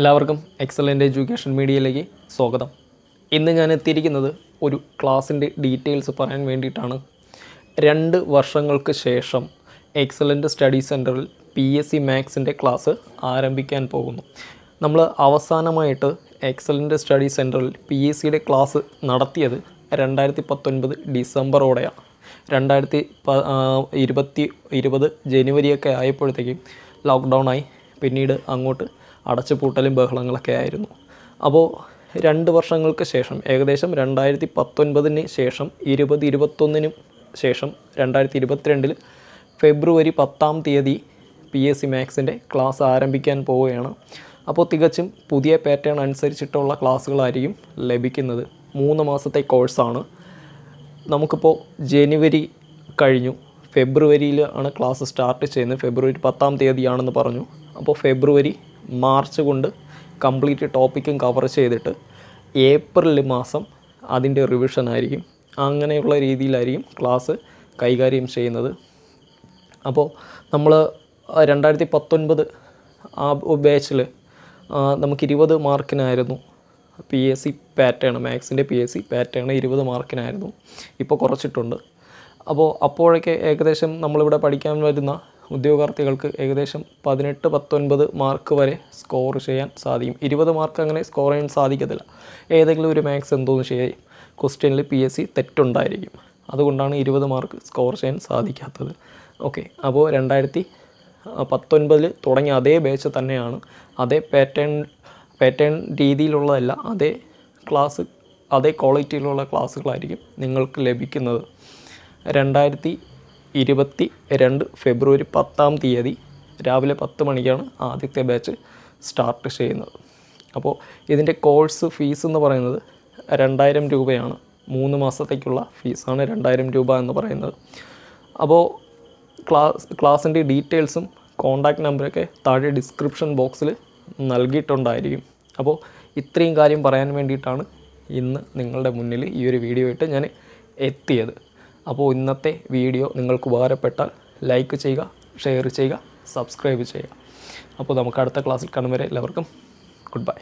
എല്ലാവർക്കും excellent education മീഡിയയിലേക്ക് സ്വാഗതം ഇന്ന് ഞാൻ എത്തിയിരിക്കുന്നത് ഒരു ക്ലാസ്സിൻ്റെ ഡീറ്റെയിൽസ് പറയാൻ വേണ്ടിയിട്ടാണ് രണ്ട് വർഷങ്ങൾക്ക് ശേഷം എക്സലൻ്റ് സ്റ്റഡി സെൻറ്ററിൽ പി എസ് സി മാത്സിൻ്റെ ക്ലാസ് ആരംഭിക്കാൻ പോകുന്നു നമ്മൾ അവസാനമായിട്ട് എക്സലൻ്റ് സ്റ്റഡി സെൻറ്ററിൽ പി എസ് സിയുടെ ക്ലാസ് നടത്തിയത് രണ്ടായിരത്തി പത്തൊൻപത് ഡിസംബറോടെയാണ് രണ്ടായിരത്തി ഇരുപത്തി ഇരുപത് ജനുവരിയൊക്കെ ആയപ്പോഴത്തേക്കും ലോക്ക്ഡൗൺ ആയി പിന്നീട് അങ്ങോട്ട് അടച്ചുപൂട്ടലും ബഹളങ്ങളൊക്കെ ആയിരുന്നു അപ്പോൾ രണ്ട് വർഷങ്ങൾക്ക് ശേഷം ഏകദേശം രണ്ടായിരത്തി പത്തൊൻപതിന് ശേഷം ഇരുപത് ഇരുപത്തൊന്നിനും ശേഷം രണ്ടായിരത്തി ഇരുപത്തിരണ്ടിൽ ഫെബ്രുവരി പത്താം തീയതി പി എസ് സി മാത്സിൻ്റെ ക്ലാസ് ആരംഭിക്കാൻ പോവുകയാണ് അപ്പോൾ തികച്ചും പുതിയ പാറ്റേൺ അനുസരിച്ചിട്ടുള്ള ക്ലാസ്സുകളായിരിക്കും ലഭിക്കുന്നത് മൂന്ന് മാസത്തെ കോഴ്സാണ് നമുക്കിപ്പോൾ ജനുവരി കഴിഞ്ഞു ഫെബ്രുവരിയിലാണ് ക്ലാസ് സ്റ്റാർട്ട് ചെയ്യുന്നത് ഫെബ്രുവരി പത്താം തീയതിയാണെന്ന് പറഞ്ഞു അപ്പോൾ ഫെബ്രുവരി മാർച്ച് കൊണ്ട് കംപ്ലീറ്റ് ടോപ്പിക്കും കവർ ചെയ്തിട്ട് ഏപ്രിൽ മാസം അതിൻ്റെ റിവിഷൻ ആയിരിക്കും അങ്ങനെയുള്ള രീതിയിലായിരിക്കും ക്ലാസ് കൈകാര്യം ചെയ്യുന്നത് അപ്പോൾ നമ്മൾ രണ്ടായിരത്തി പത്തൊൻപത് ആ ബാച്ചിൽ നമുക്ക് ഇരുപത് മാർക്കിനായിരുന്നു പി എസ് സി പാറ്റേൺ മാത്സിൻ്റെ പി എസ് സി പാറ്റേൺ ഇരുപത് മാർക്കിനായിരുന്നു ഇപ്പോൾ കുറച്ചിട്ടുണ്ട് അപ്പോൾ അപ്പോഴൊക്കെ ഏകദേശം നമ്മളിവിടെ പഠിക്കാൻ വരുന്ന ഉദ്യോഗാർത്ഥികൾക്ക് ഏകദേശം പതിനെട്ട് പത്തൊൻപത് മാർക്ക് വരെ സ്കോർ ചെയ്യാൻ സാധിക്കും ഇരുപത് മാർക്ക് അങ്ങനെ സ്കോർ ചെയ്യാൻ സാധിക്കത്തില്ല ഏതെങ്കിലും ഒരു മാത്സ് എന്തോന്ന് ചെയ്യും ക്വസ്റ്റ്യനിൽ പി എസ് സി തെറ്റുണ്ടായിരിക്കും അതുകൊണ്ടാണ് ഇരുപത് മാർക്ക് സ്കോർ ചെയ്യാൻ സാധിക്കാത്തത് ഓക്കെ അപ്പോൾ രണ്ടായിരത്തി പത്തൊൻപതിൽ തുടങ്ങിയ അതേ ബാച്ച് തന്നെയാണ് അതേ പാറ്റേൺ പാറ്റേൺ രീതിയിലുള്ളതല്ല അതേ ക്ലാസ് അതേ ക്വാളിറ്റിയിലുള്ള ക്ലാസ്സുകളായിരിക്കും നിങ്ങൾക്ക് ലഭിക്കുന്നത് രണ്ടായിരത്തി ഇരുപത്തി രണ്ട് ഫെബ്രുവരി പത്താം തീയതി രാവിലെ പത്ത് മണിക്കാണ് ആദ്യത്തെ ബാച്ച് സ്റ്റാർട്ട് ചെയ്യുന്നത് അപ്പോൾ ഇതിൻ്റെ കോഴ്സ് ഫീസ് എന്ന് പറയുന്നത് രണ്ടായിരം രൂപയാണ് മൂന്ന് മാസത്തേക്കുള്ള ഫീസാണ് രണ്ടായിരം രൂപ എന്ന് പറയുന്നത് അപ്പോൾ ക്ലാസ് ക്ലാസ്സിൻ്റെ ഡീറ്റെയിൽസും കോൺടാക്റ്റ് നമ്പറൊക്കെ താഴെ ഡിസ്ക്രിപ്ഷൻ ബോക്സിൽ നൽകിയിട്ടുണ്ടായിരിക്കും അപ്പോൾ ഇത്രയും കാര്യം പറയാൻ വേണ്ടിയിട്ടാണ് ഇന്ന് നിങ്ങളുടെ മുന്നിൽ ഈ ഒരു വീഡിയോ ഇട്ട് ഞാൻ എത്തിയത് അപ്പോൾ ഇന്നത്തെ വീഡിയോ നിങ്ങൾക്ക് ഉപകാരപ്പെട്ടാൽ ലൈക്ക് ചെയ്യുക ഷെയർ ചെയ്യുക സബ്സ്ക്രൈബ് ചെയ്യുക അപ്പോൾ നമുക്ക് അടുത്ത ക്ലാസ്സിൽ കാണും വരെ എല്ലാവർക്കും ഗുഡ് ബൈ